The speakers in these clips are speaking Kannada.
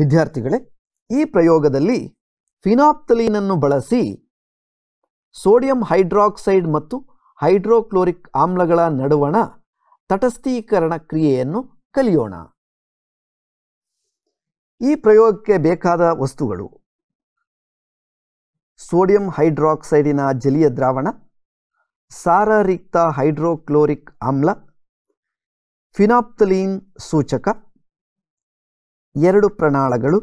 ವಿದ್ಯಾರ್ಥಿಗಳೇ ಈ ಪ್ರಯೋಗದಲ್ಲಿ ಫಿನಾಪ್ತಲೀನನ್ನು ಬಳಸಿ ಸೋಡಿಯಂ ಹೈಡ್ರಾಕ್ಸೈಡ್ ಮತ್ತು ಹೈಡ್ರೋಕ್ಲೋರಿಕ್ ಆಮ್ಲಗಳ ನಡುವಣ ತಟಸ್ಥೀಕರಣ ಕ್ರಿಯೆಯನ್ನು ಕಲಿಯೋಣ ಈ ಪ್ರಯೋಗಕ್ಕೆ ಬೇಕಾದ ವಸ್ತುಗಳು ಸೋಡಿಯಂ ಹೈಡ್ರಾಕ್ಸೈಡಿನ ಜಲೀಯ ದ್ರಾವಣ ಸಾರರಿಕ್ತ ಹೈಡ್ರೋಕ್ಲೋರಿಕ್ ಆಮ್ಲ ಫಿನಾಪ್ತಲೀನ್ ಸೂಚಕ ಎರಡು ಪ್ರಣಾಳಗಳು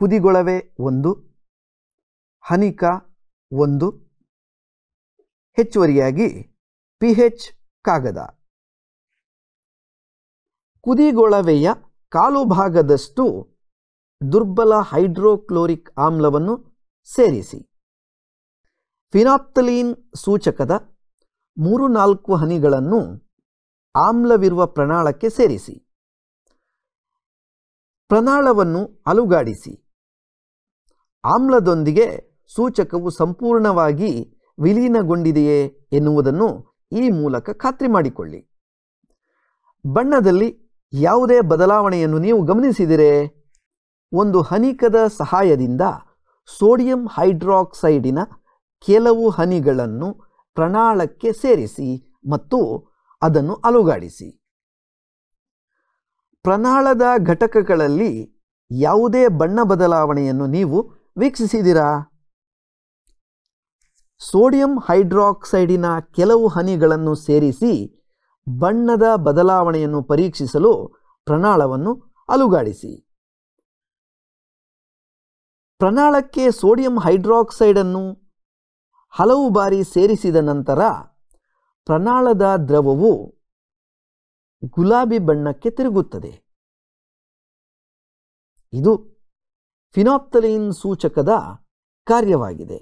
ಕುದಿಗೊಳವೆ ಒಂದು ಹನಿಕ ಒಂದು ಹೆಚ್ಚುವರಿಯಾಗಿ ಪಿ ಹೆಚ್ ಕಾಗದ ಕುದಿಗೊಳವೆಯ ಕಾಲು ಭಾಗದಷ್ಟು ದುರ್ಬಲ ಹೈಡ್ರೋಕ್ಲೋರಿಕ್ ಆಮ್ಲವನ್ನು ಸೇರಿಸಿ ಫಿನಾಪ್ತಲೀನ್ ಸೂಚಕದ ಮೂರು ನಾಲ್ಕು ಹನಿಗಳನ್ನು ಆಮ್ಲವಿರುವ ಪ್ರಣಾಳಕ್ಕೆ ಸೇರಿಸಿ ಪ್ರನಾಳವನ್ನು ಅಲುಗಾಡಿಸಿ ಆಮ್ಲದೊಂದಿಗೆ ಸೂಚಕವು ಸಂಪೂರ್ಣವಾಗಿ ವಿಲೀನಗೊಂಡಿದೆಯೇ ಎನ್ನುವುದನ್ನು ಈ ಮೂಲಕ ಖಾತ್ರಿ ಮಾಡಿಕೊಳ್ಳಿ ಬಣ್ಣದಲ್ಲಿ ಯಾವುದೇ ಬದಲಾವಣೆಯನ್ನು ನೀವು ಗಮನಿಸಿದರೆ ಒಂದು ಹನಿಕದ ಸಹಾಯದಿಂದ ಸೋಡಿಯಂ ಹೈಡ್ರಾಕ್ಸೈಡಿನ ಕೆಲವು ಹನಿಗಳನ್ನು ಪ್ರಣಾಳಕ್ಕೆ ಸೇರಿಸಿ ಮತ್ತು ಅದನ್ನು ಅಲುಗಾಡಿಸಿ ಪ್ರನಾಳದ ಘಟಕಗಳಲ್ಲಿ ಯಾವುದೇ ಬಣ್ಣ ಬದಲಾವಣೆಯನ್ನು ನೀವು ವೀಕ್ಷಿಸಿದಿರಾ ಸೋಡಿಯಂ ಹೈಡ್ರಾಕ್ಸೈಡಿನ ಕೆಲವು ಹನಿಗಳನ್ನು ಸೇರಿಸಿ ಬಣ್ಣದ ಬದಲಾವಣೆಯನ್ನು ಪರೀಕ್ಷಿಸಲು ಪ್ರನಾಳವನ್ನು ಅಲುಗಾಡಿಸಿ ಪ್ರನಾಳಕ್ಕೆ ಸೋಡಿಯಂ ಹೈಡ್ರಾಕ್ಸೈಡನ್ನು ಹಲವು ಬಾರಿ ಸೇರಿಸಿದ ನಂತರ ಪ್ರನಾಳದ ದ್ರವವು ಗುಲಾಬಿ ಬಣ್ಣಕ್ಕೆ ತಿರುಗುತ್ತದೆ ಇದು ಫಿನಾಪ್ತಲೀನ್ ಸೂಚಕದ ಕಾರ್ಯವಾಗಿದೆ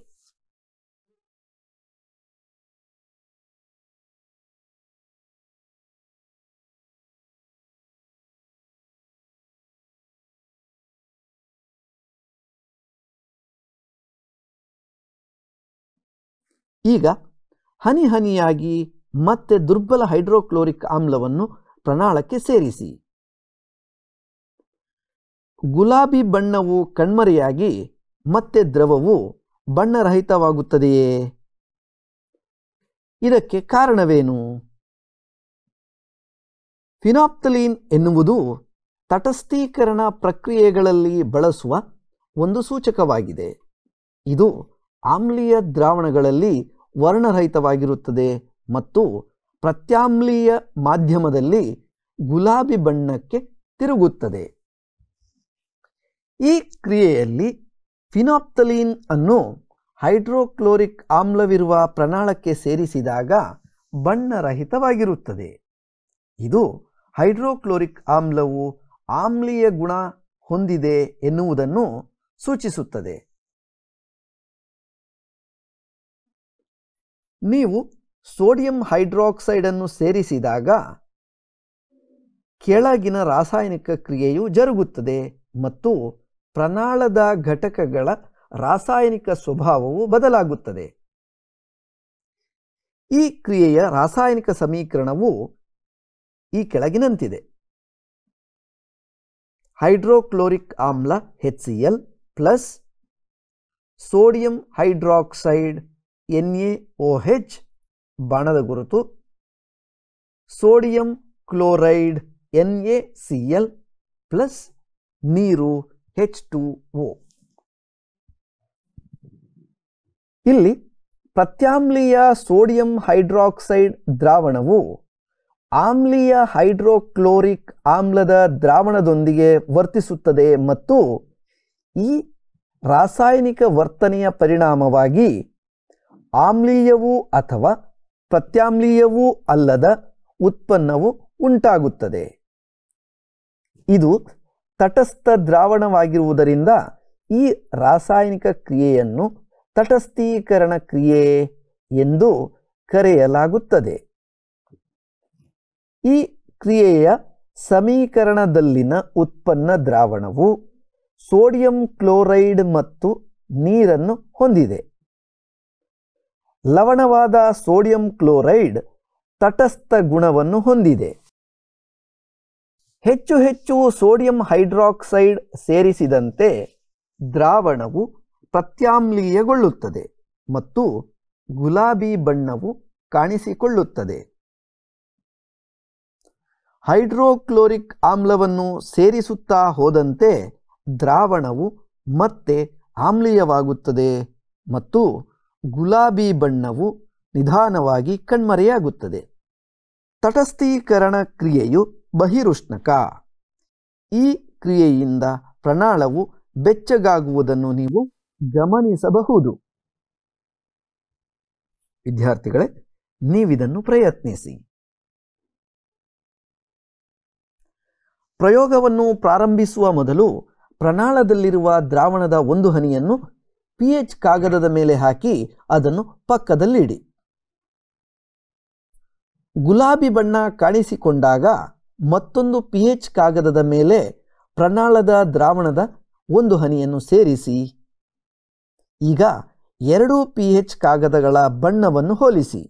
ಈಗ ಹನಿ ಹನಿಯಾಗಿ ಮತ್ತೆ ದುರ್ಬಲ ಹೈಡ್ರೋಕ್ಲೋರಿಕ್ ಆಮ್ಲವನ್ನು ಪ್ರಣಾಳಕ್ಕೆ ಸೇರಿಸಿ ಗುಲಾಬಿ ಬಣ್ಣವು ಕಣ್ಮರೆಯಾಗಿ ಮತ್ತೆ ದ್ರವವು ಬಣ್ಣರಹಿತವಾಗುತ್ತದೆಯೇ ಇದಕ್ಕೆ ಕಾರಣವೇನು ಫಿನಾಪ್ತಲೀನ್ ಎನ್ನುವುದು ತಟಸ್ಥೀಕರಣ ಪ್ರಕ್ರಿಯೆಗಳಲ್ಲಿ ಬಳಸುವ ಒಂದು ಸೂಚಕವಾಗಿದೆ ಇದು ಆಮ್ಲೀಯ ದ್ರಾವಣಗಳಲ್ಲಿ ವರ್ಣರಹಿತವಾಗಿರುತ್ತದೆ ಮತ್ತು ಪ್ರತ್ಯಾಮ್ಲೀಯ ಮಾಧ್ಯಮದಲ್ಲಿ ಗುಲಾಬಿ ಬಣ್ಣಕ್ಕೆ ತಿರುಗುತ್ತದೆ ಈ ಕ್ರಿಯೆಯಲ್ಲಿ ಫಿನಾಪ್ತಲೀನ್ ಅನ್ನು ಹೈಡ್ರೋಕ್ಲೋರಿಕ್ ಆಮ್ಲವಿರುವ ಪ್ರಣಾಳಕ್ಕೆ ಸೇರಿಸಿದಾಗ ಬಣ್ಣರಹಿತವಾಗಿರುತ್ತದೆ ಇದು ಹೈಡ್ರೋಕ್ಲೋರಿಕ್ ಆಮ್ಲವು ಆಮ್ಲೀಯ ಗುಣ ಹೊಂದಿದೆ ಎನ್ನುವುದನ್ನು ಸೂಚಿಸುತ್ತದೆ ನೀವು ಸೋಡಿಯಂ ಹೈಡ್ರಾಕ್ಸೈಡನ್ನು ಸೇರಿಸಿದಾಗ ಕೆಳಗಿನ ರಾಸಾಯನಿಕ ಕ್ರಿಯೆಯು ಜರುಗುತ್ತದೆ ಮತ್ತು ಪ್ರನಾಳದ ಘಟಕಗಳ ರಾಸಾಯನಿಕ ಸ್ವಭಾವವು ಬದಲಾಗುತ್ತದೆ ಈ ಕ್ರಿಯೆಯ ರಾಸಾಯನಿಕ ಸಮೀಕರಣವು ಈ ಕೆಳಗಿನಂತಿದೆ ಹೈಡ್ರೋಕ್ಲೋರಿಕ್ ಆಮ್ಲ H C L plus sodium hydroxide N A O H ಬಾಣದ ಗುರುತು sodium chloride N A C L plus ನೀರು ಹೆಚ್ ಟು ಒ ಇಲ್ಲಿ ಪ್ರತ್ಯಾಮ್ಲೀಯ ಸೋಡಿಯಂ ಹೈಡ್ರಾಕ್ಸೈಡ್ ದ್ರಾವಣವು ಆಮ್ಲೀಯ ಹೈಡ್ರೋಕ್ಲೋರಿಕ್ ಆಮ್ಲದ ದ್ರಾವಣದೊಂದಿಗೆ ವರ್ತಿಸುತ್ತದೆ ಮತ್ತು ಈ ರಾಸಾಯನಿಕ ವರ್ತನೆಯ ಪರಿಣಾಮವಾಗಿ ಆಮ್ಲೀಯವು ಅಥವಾ ಪ್ರತ್ಯಾಮ್ಲೀಯವೂ ಅಲ್ಲದ ಉತ್ಪನ್ನವು ಉಂಟಾಗುತ್ತದೆ ಇದು ತಟಸ್ಥ ದ್ರಾವಣವಾಗಿರುವುದರಿಂದ ಈ ರಾಸಾಯನಿಕ ಕ್ರಿಯೆಯನ್ನು ತಟಸ್ಥೀಕರಣ ಕ್ರಿಯೆ ಎಂದು ಕರೆಯಲಾಗುತ್ತದೆ ಈ ಕ್ರಿಯೆಯ ಸಮೀಕರಣದಲ್ಲಿನ ಉತ್ಪನ್ನ ದ್ರಾವಣವು ಸೋಡಿಯಂ ಕ್ಲೋರೈಡ್ ಮತ್ತು ನೀರನ್ನು ಹೊಂದಿದೆ ಲವಣವಾದ ಸೋಡಿಯಂ ಕ್ಲೋರೈಡ್ ತಟಸ್ಥ ಗುಣವನ್ನು ಹೊಂದಿದೆ ಹೆಚ್ಚು ಹೆಚ್ಚು ಸೋಡಿಯಂ ಹೈಡ್ರಾಕ್ಸೈಡ್ ಸೇರಿಸಿದಂತೆ ದ್ರಾವಣವು ಪ್ರತ್ಯಾಮ್ಲೀಯಗೊಳ್ಳುತ್ತದೆ ಮತ್ತು ಗುಲಾಬಿ ಬಣ್ಣವು ಕಾಣಿಸಿಕೊಳ್ಳುತ್ತದೆ ಹೈಡ್ರೋಕ್ಲೋರಿಕ್ ಆಮ್ಲವನ್ನು ಸೇರಿಸುತ್ತಾ ಹೋದಂತೆ ದ್ರಾವಣವು ಮತ್ತೆ ಆಮ್ಲೀಯವಾಗುತ್ತದೆ ಮತ್ತು ಗುಲಾಬಿ ಬಣ್ಣವು ನಿಧಾನವಾಗಿ ಕಣ್ಮರೆಯಾಗುತ್ತದೆ ತಟಸ್ಥೀಕರಣ ಕ್ರಿಯೆಯು ಬಹಿರುಷ್ಣಕ ಈ ಕ್ರಿಯೆಯಿಂದ ಪ್ರಣಾಳವು ಬೆಚ್ಚಗಾಗುವುದನ್ನು ನೀವು ಗಮನಿಸಬಹುದು ವಿದ್ಯಾರ್ಥಿಗಳೇ ನೀವಿದನ್ನು ಪ್ರಯತ್ನಿಸಿ ಪ್ರಯೋಗವನ್ನು ಪ್ರಾರಂಭಿಸುವ ಮೊದಲು ಪ್ರಣಾಳದಲ್ಲಿರುವ ದ್ರಾವಣದ ಒಂದು ಹನಿಯನ್ನು ಪಿಎಚ್ ಕಾಗದದ ಮೇಲೆ ಹಾಕಿ ಅದನ್ನು ಪಕ್ಕದಲ್ಲಿ ಇಡಿ ಗುಲಾಬಿ ಬಣ್ಣ ಕಾಣಿಸಿಕೊಂಡಾಗ ಮತ್ತೊಂದು ಪಿಎಚ್ ಕಾಗದದ ಮೇಲೆ ಪ್ರಣಾಳದ ದ್ರಾವಣದ ಒಂದು ಹನಿಯನ್ನು ಸೇರಿಸಿ ಈಗ ಎರಡು ಪಿಎಚ್ ಕಾಗದಗಳ ಬಣ್ಣವನ್ನು ಹೋಲಿಸಿ